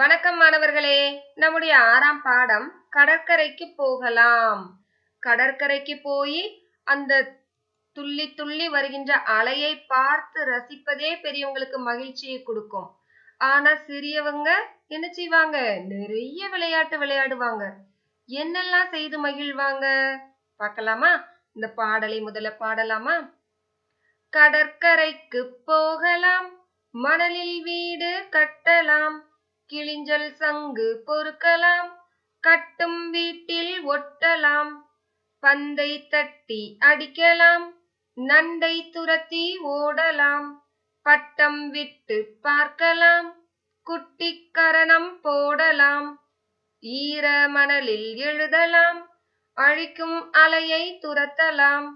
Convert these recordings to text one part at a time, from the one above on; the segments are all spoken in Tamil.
வணக்கம் மாணவர்களே நம்முடைய ஆறாம் பாடம் கடற்கரைக்கு போகலாம் கடற்கரைக்கு போய் அந்த துள்ளி துள்ளி வருகின்ற அலையை பார்த்து ரசிப்பதே பெரியவங்களுக்கு மகிழ்ச்சியை கொடுக்கும் ஆனா சிறியவங்க என்ன செய்வாங்க நிறைய விளையாட்டு விளையாடுவாங்க என்னெல்லாம் செய்து மகிழ்வாங்க பார்க்கலாமா இந்த பாடலை முதல்ல பாடலாமா கடற்கரைக்கு போகலாம் மணலில் வீடு கட்டலாம் கிளிஞ்சல் சங்கு பொறுக்கலாம் கட்டும் வீட்டில் ஒட்டலாம் பந்தை தட்டி அடிக்கலாம் நண்டை துரத்தி ஓடலாம் பட்டம் விட்டு பார்க்கலாம் குட்டிக்கரணம் போடலாம் ஈர மணலில் எழுதலாம் அழிக்கும் அலையை துரத்தலாம்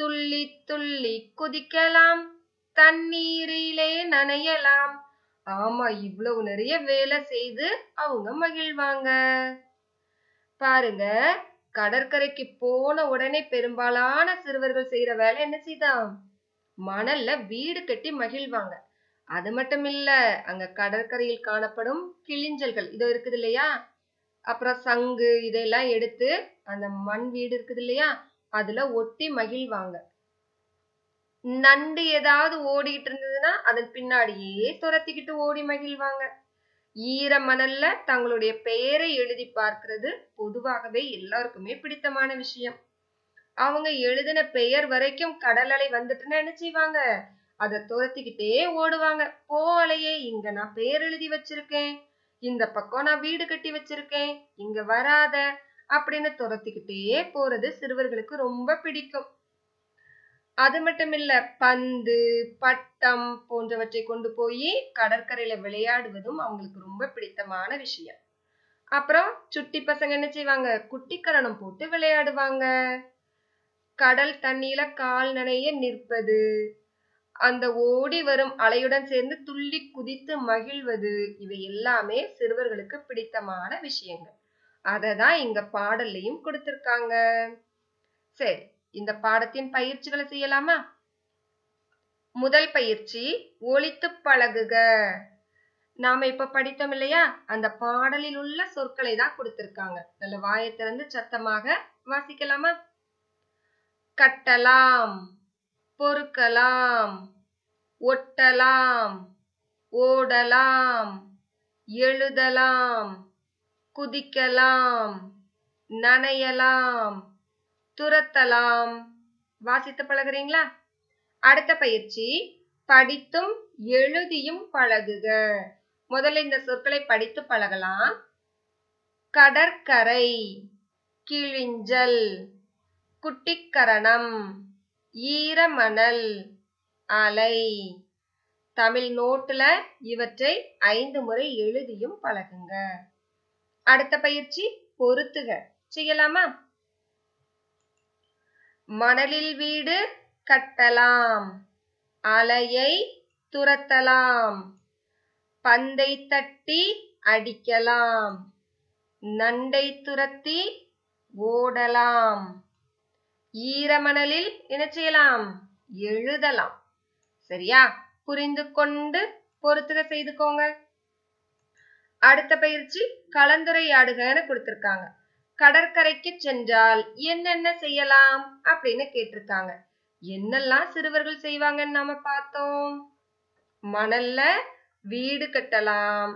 துள்ளி துள்ளி குதிக்கலாம் தண்ணீரிலே நனையலாம் ஆமா இவ்வளவு நிறைய வேலை செய்து அவங்க மகிழ்வாங்க பாருங்க கடற்கரைக்கு போன உடனே பெரும்பாலான சிறுவர்கள் செய்யற வேலை என்ன செய்தான் மணல்ல வீடு கட்டி மகிழ்வாங்க அது மட்டும் இல்ல அங்க கடற்கரையில் காணப்படும் கிளிஞ்சல்கள் இதோ இருக்குது இல்லையா அப்புறம் சங்கு இதையெல்லாம் எடுத்து அந்த மண் வீடு இருக்குது இல்லையா அதுல ஒட்டி மகிழ்வாங்க நண்டு ஏதாவது ஓடிட்டு இருந்ததுன்னா அதன் பின்னாடியே துரத்திக்கிட்டு ஓடி மகிழ்வாங்க ஈர மணல்ல தங்களுடைய பெயரை எழுதி பார்க்கிறது பொதுவாகவே எல்லாருக்குமே பிடித்தமான விஷயம் அவங்க எழுதின பெயர் வரைக்கும் கடல் அலை வந்துட்டுன்னு செய்வாங்க அதை துரத்திக்கிட்டே ஓடுவாங்க போ அலையே இங்க நான் பெயர் எழுதி வச்சிருக்கேன் இந்த பக்கம் நான் வீடு கட்டி வச்சிருக்கேன் இங்க வராத அப்படின்னு துரத்திக்கிட்டே போறது சிறுவர்களுக்கு ரொம்ப பிடிக்கும் அது மட்டும் இல்ல பந்து பட்டம் போன்றவற்றை கொண்டு போய் கடற்கரையில விளையாடுவதும் அவங்களுக்கு ரொம்ப பிடித்தமான விஷயம் அப்புறம் சுட்டி பசங்க என்ன செய்வாங்க குட்டிக்கரணம் போட்டு விளையாடுவாங்க கடல் தண்ணியில கால் நனைய நிற்பது அந்த ஓடி வரும் அலையுடன் சேர்ந்து துள்ளி குதித்து மகிழ்வது இவை எல்லாமே சிறுவர்களுக்கு பிடித்தமான விஷயங்கள் அதை தான் இங்க பாடல்லையும் கொடுத்திருக்காங்க சரி இந்த பாடத்தின் பயிற்சிகளை செய்யலாமா முதல் பயிற்சி ஒழித்து பழகுக நாம இப்ப படித்தோம் இல்லையா அந்த பாடலில் உள்ள சொற்களை தான் கொடுத்திருக்காங்க நல்ல வாயை திறந்து சத்தமாக வாசிக்கலாமா கட்டலாம் பொறுக்கலாம் ஒட்டலாம் ஓடலாம் எழுதலாம் குதிக்கலாம் நனையலாம் துரத்தலாம் வாசித்து பழகுறீங்களா அடுத்த பயிற்சி படித்தும் எழுதியும் பழகுக முதல்ல இந்த சொற்களை படித்து பழகலாம் கடற்கரை கிழிஞ்சல் குட்டிக்கரணம் ஈரமணல் அலை தமிழ் நோட்டுல இவற்றை ஐந்து முறை எழுதியும் பழகுங்க அடுத்த பயிற்சி பொருத்துக செய்யலாமா மணலில் வீடு கட்டலாம் அலையை துரத்தலாம் பந்தை தட்டி அடிக்கலாம் நண்டை துரத்தி ஓடலாம் ஈரமணலில் என்ன செய்யலாம் எழுதலாம் சரியா புரிந்து கொண்டு பொறுத்துக செய்துக்கோங்க அடுத்த பயிற்சி கலந்துரையாடுகன்னு கொடுத்துருக்காங்க கடற்கரைக்கு சென்றால் என்னென்ன செய்யலாம் அப்படின்னு கேட்டிருக்காங்க என்னெல்லாம் சிறுவர்கள் செய்வாங்கன்னு நாம பார்த்தோம் மணல்ல வீடு கட்டலாம்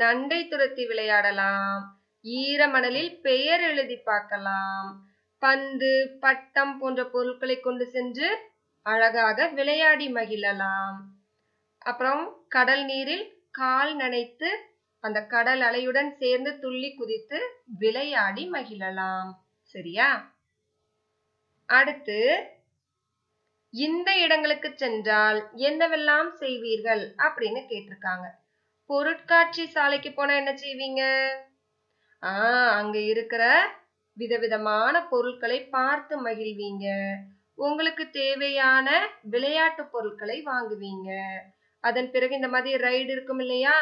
நண்டை துரத்தி விளையாடலாம் ஈர மணலில் பெயர் எழுதி பார்க்கலாம் பந்து பட்டம் போன்ற பொருட்களை கொண்டு சென்று அழகாக விளையாடி மகிழலாம் அப்புறம் கடல் நீரில் கால் நனைத்து அந்த கடல் அலையுடன் சேர்ந்து துள்ளி குதித்து விளையாடி மகிழலாம் சரியா அடுத்து இந்த இடங்களுக்கு சென்றால் என்னவெல்லாம் செய்வீர்கள் அப்படின்னு கேட்டிருக்காங்க பொருட்காட்சி சாலைக்கு போனா என்ன செய்வீங்க ஆஹ் அங்க இருக்கிற விதவிதமான பொருட்களை பார்த்து மகிழ்வீங்க உங்களுக்கு தேவையான விளையாட்டு பொருட்களை வாங்குவீங்க அதன் பிறகு இந்த மாதிரி ரைடு இருக்கும் இல்லையா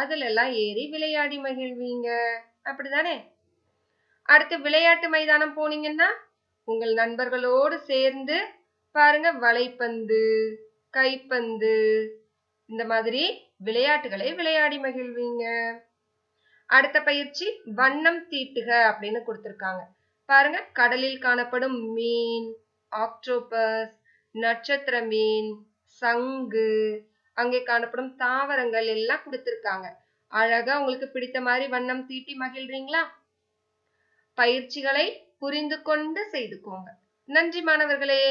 அதிலெல்லாம் ஏறி விளையாடி மகிழ்வீங்க அப்படிதானே அடுத்து விளையாட்டு மைதானம் போனீங்கன்னா உங்கள் நண்பர்களோடு சேர்ந்து பாருங்க வலைப்பந்து கைப்பந்து இந்த மாதிரி விளையாட்டுகளை விளையாடி மகிழ்வீங்க அடுத்த பயிற்சி வண்ணம் தீட்டுக அப்படின்னு கொடுத்திருக்காங்க பாருங்க கடலில் காணப்படும் மீன் ஆக்டோபஸ் நட்சத்திர மீன் சங்கு அங்கே காணப்படும் தாவரங்கள் எல்லாம் கொடுத்திருக்காங்க அழகா உங்களுக்கு பிடித்த மாதிரி வண்ணம் தீட்டி மகிழ்றீங்களா பயிற்சிகளை புரிந்து கொண்டு செய்துக்கோங்க நன்றி மாணவர்களே